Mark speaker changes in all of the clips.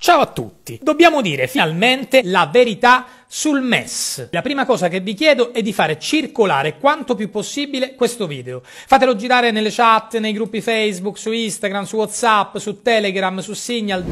Speaker 1: Ciao a tutti! Dobbiamo dire finalmente la verità sul MES. La prima cosa che vi chiedo è di fare circolare quanto più possibile questo video. Fatelo girare nelle chat, nei gruppi Facebook, su Instagram, su Whatsapp, su Telegram, su Signal.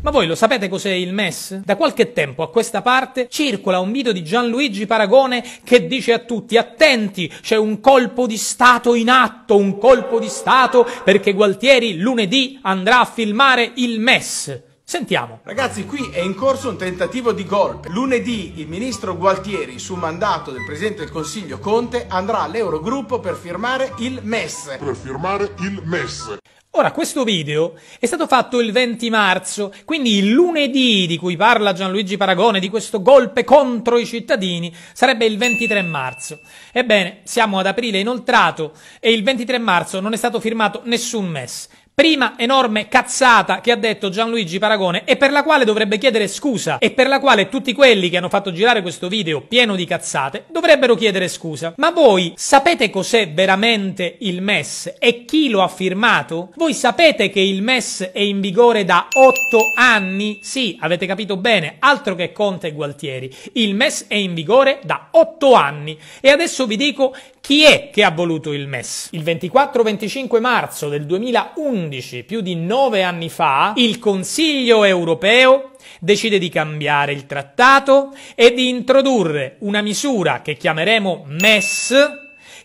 Speaker 1: Ma voi lo sapete cos'è il MES? Da qualche tempo a questa parte circola un video di Gianluigi Paragone che dice a tutti attenti, c'è un colpo di Stato in atto, un colpo di Stato perché Gualtieri lunedì andrà a filmare il MES. Sentiamo. Ragazzi, qui è in corso un tentativo di golpe. Lunedì il ministro Gualtieri, su mandato del presidente del Consiglio Conte, andrà all'Eurogruppo per firmare il MES. Per firmare il MES. Ora, questo video è stato fatto il 20 marzo, quindi il lunedì di cui parla Gianluigi Paragone di questo golpe contro i cittadini sarebbe il 23 marzo. Ebbene, siamo ad aprile inoltrato e il 23 marzo non è stato firmato nessun MES. Prima enorme cazzata che ha detto Gianluigi Paragone e per la quale dovrebbe chiedere scusa e per la quale tutti quelli che hanno fatto girare questo video pieno di cazzate dovrebbero chiedere scusa. Ma voi sapete cos'è veramente il MES e chi lo ha firmato? Voi sapete che il MES è in vigore da 8 anni? Sì, avete capito bene, altro che Conte e Gualtieri. Il MES è in vigore da 8 anni e adesso vi dico chi è che ha voluto il MES? Il 24-25 marzo del 2011, più di nove anni fa, il Consiglio europeo decide di cambiare il trattato e di introdurre una misura che chiameremo MES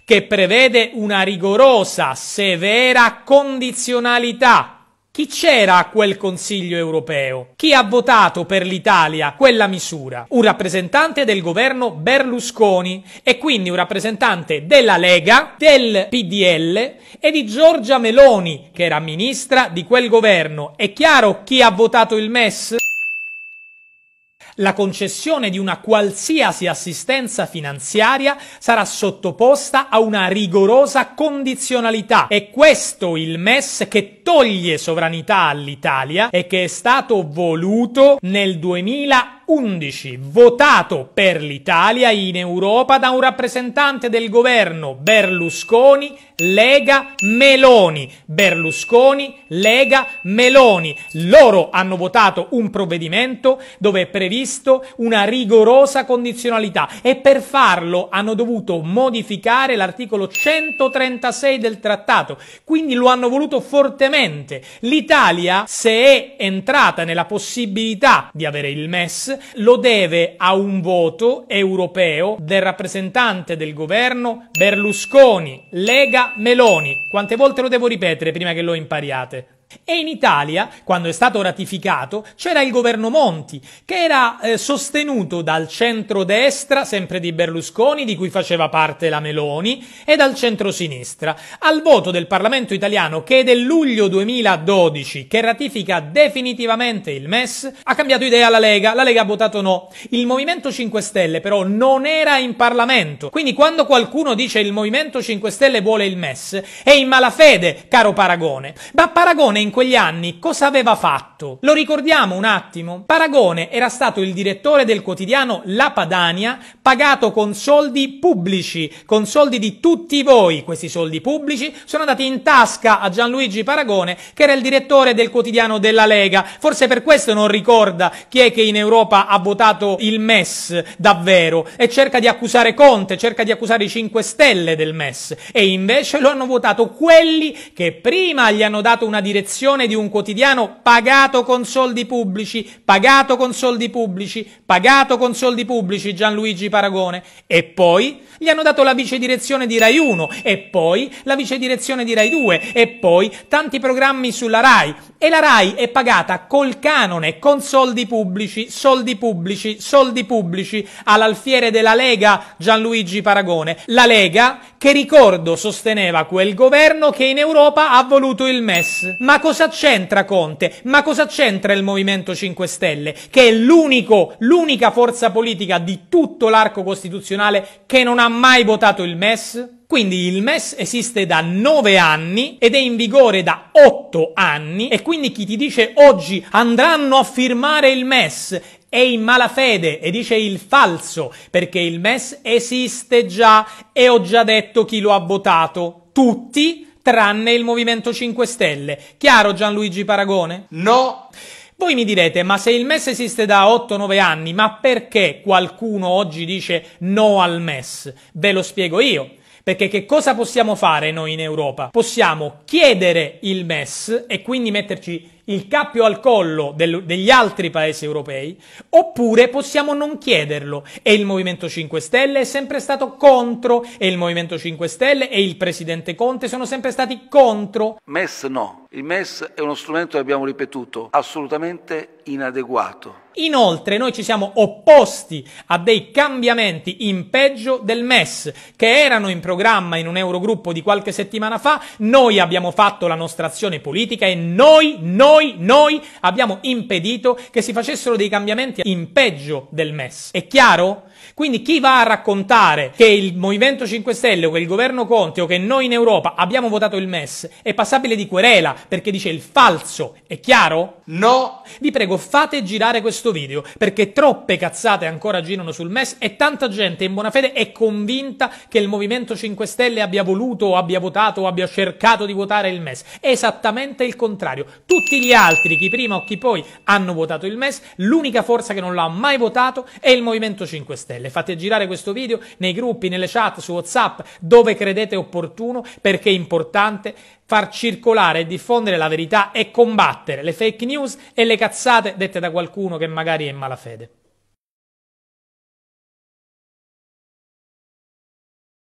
Speaker 1: che prevede una rigorosa, severa condizionalità chi c'era a quel Consiglio europeo? Chi ha votato per l'Italia quella misura? Un rappresentante del governo Berlusconi e quindi un rappresentante della Lega, del PDL e di Giorgia Meloni, che era ministra di quel governo. È chiaro chi ha votato il MES? La concessione di una qualsiasi assistenza finanziaria sarà sottoposta a una rigorosa condizionalità. È questo il MES che toglie sovranità all'Italia e che è stato voluto nel 2011 2011, votato per l'Italia in Europa da un rappresentante del governo Berlusconi, Lega, Meloni. Berlusconi, Lega, Meloni. Loro hanno votato un provvedimento dove è previsto una rigorosa condizionalità e per farlo hanno dovuto modificare l'articolo 136 del trattato. Quindi lo hanno voluto fortemente. L'Italia, se è entrata nella possibilità di avere il MES, lo deve a un voto europeo del rappresentante del governo Berlusconi, Lega Meloni. Quante volte lo devo ripetere prima che lo impariate? E in Italia, quando è stato ratificato, c'era il governo Monti, che era eh, sostenuto dal centro-destra, sempre di Berlusconi, di cui faceva parte la Meloni, e dal centro-sinistra. Al voto del Parlamento italiano, che è del luglio 2012, che ratifica definitivamente il MES, ha cambiato idea la Lega, la Lega ha votato no. Il Movimento 5 Stelle però non era in Parlamento, quindi quando qualcuno dice il Movimento 5 Stelle vuole il MES, è in malafede, caro Paragone. Ma Paragone in quegli anni cosa aveva fatto? Lo ricordiamo un attimo? Paragone era stato il direttore del quotidiano La Padania, pagato con soldi pubblici, con soldi di tutti voi. Questi soldi pubblici sono andati in tasca a Gianluigi Paragone, che era il direttore del quotidiano della Lega. Forse per questo non ricorda chi è che in Europa ha votato il MES davvero e cerca di accusare Conte, cerca di accusare i 5 Stelle del MES. E invece lo hanno votato quelli che prima gli hanno dato una direzione direzione di un quotidiano pagato con soldi pubblici, pagato con soldi pubblici, pagato con soldi pubblici Gianluigi Paragone e poi gli hanno dato la vice direzione di Rai 1 e poi la vice direzione di Rai 2 e poi tanti programmi sulla Rai e la Rai è pagata col canone, con soldi pubblici, soldi pubblici, soldi pubblici all'alfiere della Lega Gianluigi Paragone. La Lega che ricordo sosteneva quel governo che in Europa ha voluto il MES. Ma cosa c'entra Conte? Ma cosa c'entra il Movimento 5 Stelle? Che è l'unico, l'unica forza politica di tutto l'arco costituzionale che non ha mai votato il MES? Quindi il MES esiste da 9 anni ed è in vigore da 8 anni e quindi chi ti dice oggi andranno a firmare il MES è in malafede e dice il falso perché il MES esiste già e ho già detto chi lo ha votato. Tutti tranne il Movimento 5 Stelle. Chiaro Gianluigi Paragone? No! Voi mi direte, ma se il MES esiste da 8-9 anni, ma perché qualcuno oggi dice no al MES? Ve lo spiego io. Perché che cosa possiamo fare noi in Europa? Possiamo chiedere il MES e quindi metterci il cappio al collo del, degli altri paesi europei, oppure possiamo non chiederlo. E il Movimento 5 Stelle è sempre stato contro, e il Movimento 5 Stelle e il Presidente Conte sono sempre stati contro. MES no. Il MES è uno strumento, abbiamo ripetuto, assolutamente inadeguato. Inoltre noi ci siamo opposti a dei cambiamenti in peggio del MES che erano in programma in un Eurogruppo di qualche settimana fa, noi abbiamo fatto la nostra azione politica e noi, noi, noi abbiamo impedito che si facessero dei cambiamenti in peggio del MES. È chiaro? Quindi chi va a raccontare che il Movimento 5 Stelle o che il governo Conte o che noi in Europa abbiamo votato il MES è passabile di querela perché dice il falso. È chiaro? No! Vi prego, fate girare questo video, perché troppe cazzate ancora girano sul MES e tanta gente in buona fede è convinta che il Movimento 5 Stelle abbia voluto, abbia votato, o abbia cercato di votare il MES. esattamente il contrario. Tutti gli altri, chi prima o chi poi, hanno votato il MES. L'unica forza che non l'ha mai votato è il Movimento 5 Stelle. Fate girare questo video nei gruppi, nelle chat, su WhatsApp, dove credete opportuno, perché è importante far circolare e diffondere diffondere la verità e combattere le fake news e le cazzate dette da qualcuno che magari è in malafede.